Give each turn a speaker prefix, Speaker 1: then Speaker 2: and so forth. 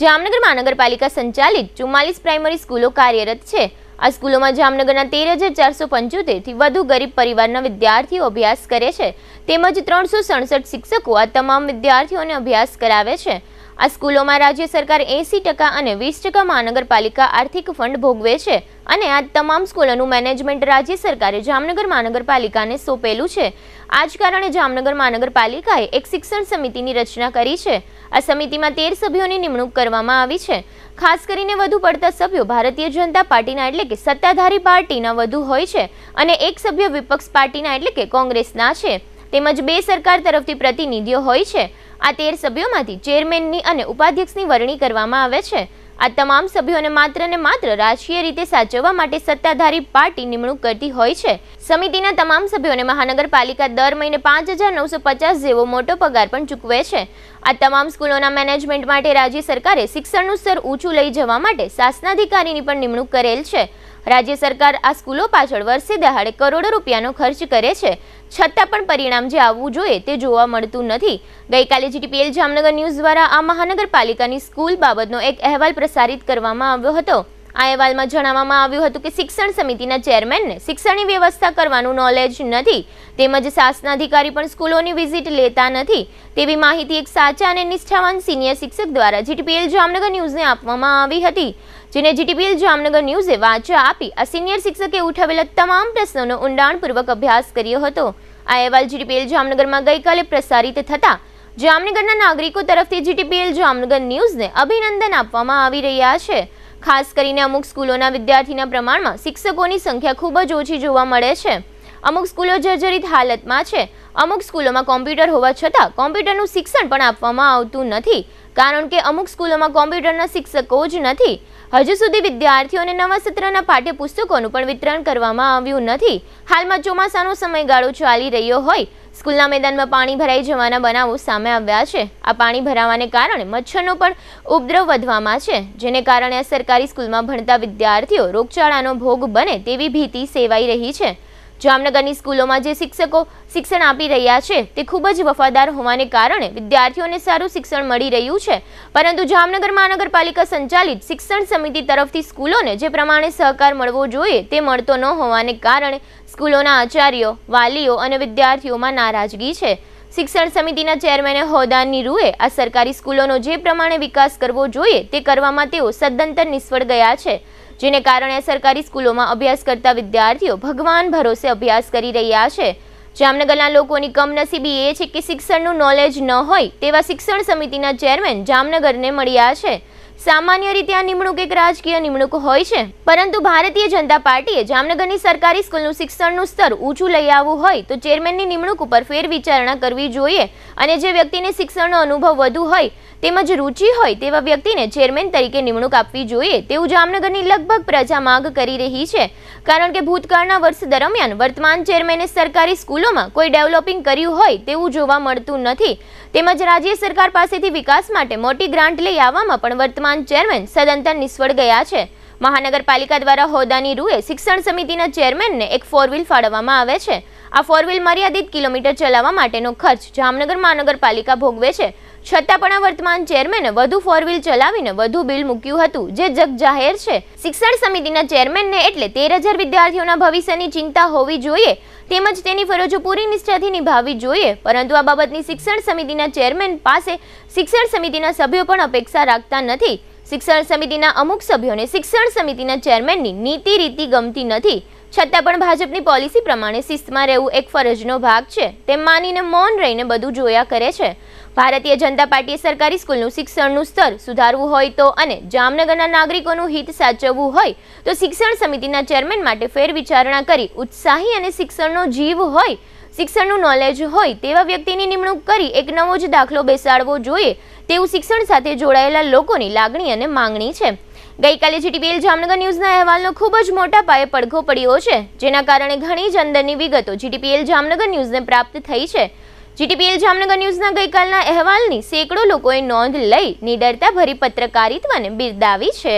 Speaker 1: જામનગર મહાનગરપાલિકા સંચાલિત ચુમ્માલીસ પ્રાઇમરી સ્કૂલો કાર્યરત છે આ સ્કૂલોમાં જામનગરના તેર હજાર ચારસો પંચોતેરથી વધુ ગરીબ પરિવારના વિદ્યાર્થીઓ અભ્યાસ કરે છે તેમજ ત્રણસો સડસઠ શિક્ષકો આ તમામ વિદ્યાર્થીઓને અભ્યાસ કરાવે છે આ સ્કૂલોમાં રાજ્ય સરકાર એંસી ટકા અને વીસ ટકા મહાનગરપાલિકા આર્થિક ફંડ ભોગવે છે અને આ તમામ સ્કૂલોનું મેનેજમેન્ટ રાજ્ય સરકારે જામનગર મહાનગરપાલિકાને સોંપેલું છે આ જ કારણે જામનગર મહાનગરપાલિકાએ એક શિક્ષણ સમિતિની રચના કરી છે આ સમિતિમાં તેર સભ્યોની નિમણૂક કરવામાં આવી છે ખાસ કરીને વધુ પડતા સભ્યો ભારતીય જનતા પાર્ટીના એટલે કે સત્તાધારી પાર્ટીના વધુ હોય છે અને એક સભ્ય વિપક્ષ પાર્ટીના એટલે કે કોંગ્રેસના છે તેમજ બે સરકાર તરફથી પ્રતિનિધિઓ હોય છે આ તેર સભ્યોમાંથી ચેરમેનની અને ઉપાધ્યક્ષની વરણી કરવામાં આવે છે આ તમામ સભ્યોને માત્ર ને માત્ર રાજકીય રીતે સાચવવા માટે સત્તાધારી પાર્ટી નિમણૂક કરતી હોય છે સમિતિના તમામ સભ્યોને મહાનગરપાલિકા દર મહિને પાંચ હજાર નવસો પચાસ જેવો મોટો પગાર પણ ચૂકવે છે આ તમામ સ્કૂલોના મેનેજમેન્ટ માટે રાજ્ય સરકારે શિક્ષણનું સ્તર ઊંચું લઈ જવા માટે શાસનાધિકારીની પણ નિમણૂક કરેલ છે રાજ્ય સરકાર આ સ્કૂલો પાછળ વર્ષે દહાડે કરોડો રૂપિયાનો ખર્ચ કરે છે છતાં પણ પરિણામ જે આવવું જોઈએ તે જોવા મળતું નથી ગઈકાલે જીટીપીએલ જામનગર ન્યૂઝ દ્વારા આ મહાનગરપાલિકાની સ્કૂલ બાબતનો એક અહેવાલ પ્રસારિત કરવામાં આવ્યો હતો આ અહેવાલમાં જણાવવામાં આવ્યું હતું કે શિક્ષણ સમિતિના ચેરમેનને શિક્ષણની વ્યવસ્થા કરવાનું નોલેજ નથી તેમજ શાસનાધિકારી પણ સ્કૂલોની વિઝિટ લેતા નથી તેવી માહિતી એક સાચા અને નિષ્ઠાવાન સિનિયર શિક્ષક દ્વારા જીટીપીએલ જામનગર ન્યૂઝને આપવામાં આવી હતી જેને જીટીપીએલ જામનગર ન્યૂઝે વાંચા આપી આ સિનિયર શિક્ષકે ઉઠાવેલા તમામ પ્રશ્નોનો ઊંડાણપૂર્વક અભ્યાસ કર્યો હતો આ અહેવાલ જીટીપીએલ જામનગરમાં ગઈકાલે પ્રસારિત થતાં જામનગરના નાગરિકો તરફથી જીટીપીએલ જામનગર ન્યૂઝને અભિનંદન આપવામાં આવી રહ્યા છે ખાસ કરીને અમુક સ્કૂલોના વિદ્યાર્થીના પ્રમાણમાં શિક્ષકોની સંખ્યા ખૂબ જ ઓછી જોવા મળે છે અમુક સ્કૂલો જર્જરિત હાલતમાં છે અમુક સ્કૂલોમાં કોમ્પ્યુટર હોવા છતાં કોમ્પ્યુટરનું શિક્ષણ પણ આપવામાં આવતું નથી કારણ કે અમુક સ્કૂલોમાં કોમ્પ્યુટરના શિક્ષકો જ નથી હજુ સુધી વિદ્યાર્થીઓને નવા સત્રના પાઠ્યપુસ્તકોનું પણ વિતરણ કરવામાં આવ્યું નથી હાલમાં ચોમાસાનો સમયગાળો ચાલી રહ્યો હોય સ્કૂલના મેદાનમાં પાણી ભરાઈ જવાના બનાવો સામે આવ્યા છે આ પાણી ભરાવાને કારણે મચ્છરનો પણ ઉપદ્રવ વધવામાં છે જેને કારણે સરકારી સ્કૂલમાં ભણતા વિદ્યાર્થીઓ રોગચાળાનો ભોગ બને તેવી ભીતિ સેવાઈ રહી છે જામનગરની સ્કૂલોમાં જે શિક્ષકો શિક્ષણ આપી રહ્યા છે તે ખૂબ જ વફાદાર હોવાને કારણે વિદ્યાર્થીઓને સારું શિક્ષણ મળી રહ્યું છે પરંતુ જામનગર મહાનગરપાલિકા સંચાલિત શિક્ષણ સમિતિ તરફથી સ્કૂલોને જે પ્રમાણે સહકાર મળવો જોઈએ તે મળતો ન હોવાને કારણે સ્કૂલોના આચાર્યો વાલીઓ અને વિદ્યાર્થીઓમાં નારાજગી છે શિક્ષણ સમિતિના ચેરમેને હોદાની રૂએ આ સરકારી સ્કૂલોનો જે પ્રમાણે વિકાસ કરવો જોઈએ તે કરવામાં તેઓ સદંતર નિષ્ફળ ગયા છે જેને કારણે સરકારી સ્કૂલોમાં અભ્યાસ કરતા વિદ્યાર્થીઓ ભગવાન ભરોસે અભ્યાસ કરી રહ્યા છે જામનગરના લોકોની કમનસીબી એ છે કે શિક્ષણનું નોલેજ ન હોય તેવા શિક્ષણ સમિતિના ચેરમેન જામનગરને મળ્યા છે સામાન્ય રીતે આ નિમણૂક એક રાજકીય નિમણૂક હોય છે પરંતુ ભારતીય જનતા પાર્ટીએ જામનગરની સરકારી સ્કૂલનું શિક્ષણનું સ્તર ઊંચું લઈ આવવું હોય તો ચેરમેનની નિમણૂક ઉપર ફેરવિચારણા કરવી જોઈએ અને જે વ્યક્તિને શિક્ષણનો અનુભવ વધુ હોય તેમજ રૂચિ હોય તેવા વ્યક્તિને ચેરમેન તરીકે નિમણૂક આપવી જોઈએ તેવું જામનગરની લગભગ પ્રજા માંગ કરી રહી છે કારણ કે ભૂતકાળના વર્ષ દરમિયાન વર્તમાન ચેરમેને સરકારી સ્કૂલોમાં કોઈ ડેવલપિંગ કર્યું હોય તેવું જોવા મળતું નથી તેમજ રાજ્ય સરકાર પાસેથી વિકાસ માટે મોટી ગ્રાન્ટ લઈ આવવામાં પણ વર્તમાન ચેરમેન સદંતર નિષ્ફળ ગયા છે મહાનગરપાલિકા દ્વારા હોદ્દાની રૂએ શિક્ષણ સમિતિના ચેરમેનને એક ફોરવ્હીલ ફાળવવામાં આવે છે આ ફોર વ્હીલ મર્યાદિત કિલોમીટર ચલાવવા માટેનો ખર્ચ જામનગર મહાનગરપાલિકા ભોગવે છે છતાં પણ આ વર્તમાન ચેરમેને વધુ ફોર વ્હીલ ચલાવીને વધુ બિલ મૂક્યું હતું જે જગ જાહેર છે શિક્ષણ સમિતિના ચેરમેનને એટલે તેર હજાર વિદ્યાર્થીઓના ભવિષ્યની ચિંતા હોવી જોઈએ તેમજ તેની ફરજો પૂરી નિષ્ઠાથી નિભાવવી જોઈએ પરંતુ આ બાબતની શિક્ષણ સમિતિના ચેરમેન પાસે શિક્ષણ સમિતિના સભ્યો પણ અપેક્ષા રાખતા નથી શિક્ષણ સમિતિના અમુક સભ્યોને શિક્ષણ સમિતિના ચેરમેનની નીતિ રીતિ ગમતી નથી છતાં પણ ભાજપની પોલિસી પ્રમાણે શિસ્તમાં રહેવું એક ફરજનો ભાગ છે તેમ માનીને મૌન રહીને બધું જોયા કરે છે ભારતીય જનતા પાર્ટીએ સરકારી સ્કૂલનું શિક્ષણનું સ્તર સુધારવું હોય તો અને જામનગરના નાગરિકોનું હિત સાચવવું હોય તો શિક્ષણ સમિતિના ચેરમેન માટે ફેરવિચારણા કરી ઉત્સાહી અને શિક્ષણનો જીવ હોય શિક્ષણનું નોલેજ હોય તેવા વ્યક્તિની નિમણૂક કરી એક નવો જ દાખલો બેસાડવો જોઈએ તેવું શિક્ષણ સાથે જોડાયેલા લોકોની લાગણી અને માંગણી છે ગઈકાલે જીટીપીએલ જામનગર ન્યૂઝના અહેવાલનો ખૂબ જ મોટા પાયે પડઘો પડ્યો છે જેના કારણે ઘણી જ અંદરની વિગતો જીટીપીએલ જામનગર ન્યૂઝને પ્રાપ્ત થઈ છે જીટીપીએલ જામનગર ન્યૂઝના ગઈકાલના અહેવાલની સેંકડો લોકોએ નોંધ લઈ નિડરતા ભરી પત્રકારિત્વને બિરદાવી છે